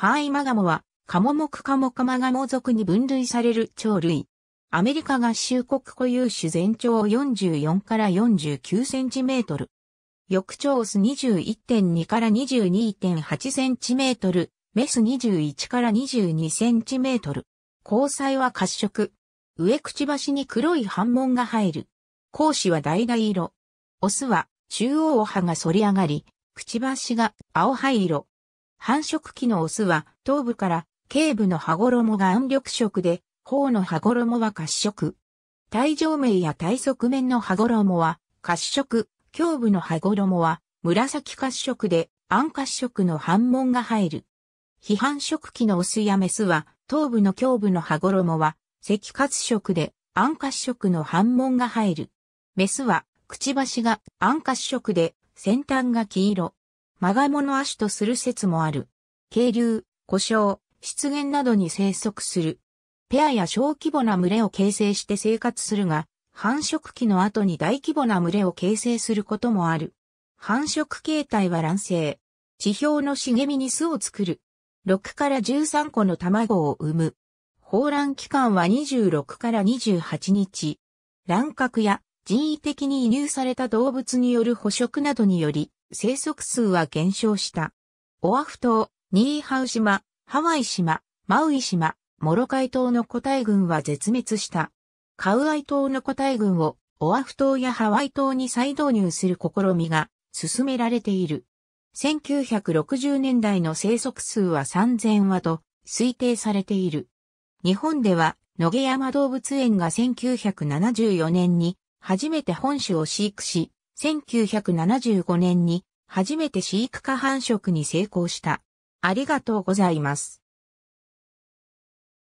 ハーイマガモは、カモモクカモカマガモ族に分類される鳥類。アメリカ合衆国固有種全長44から49センチメートル。翌長ス21.2から22.8センチメートル、メス21から22センチメートル。交際は褐色。上くちばしに黒い斑紋が入る。講子は橙色。オスは中央歯が反り上がり、くちばしが青灰色。繁殖期のオスは頭部から頸部の羽衣が暗緑色で、頬の羽衣は褐色。体上面や体側面の羽衣は褐色、胸部の羽衣は紫褐色で暗褐色の反紋が入る。非繁殖期のオスやメスは頭部の胸部の羽衣は赤褐色で暗褐色の反紋が入る。メスはくちばしが暗褐色で先端が黄色。マガモの足とする説もある。渓流、故障、湿原などに生息する。ペアや小規模な群れを形成して生活するが、繁殖期の後に大規模な群れを形成することもある。繁殖形態は卵生。地表の茂みに巣を作る。6から13個の卵を産む。放卵期間は26から28日。卵殻や人為的に移入された動物による捕食などにより、生息数は減少した。オアフ島、ニーハウ島、ハワイ島、マウイ島、モロカイ島の個体群は絶滅した。カウアイ島の個体群をオアフ島やハワイ島に再導入する試みが進められている。1960年代の生息数は3000羽と推定されている。日本では野毛山動物園が1974年に初めて本種を飼育し、1975年に初めて飼育下繁殖に成功した。ありがとうございます。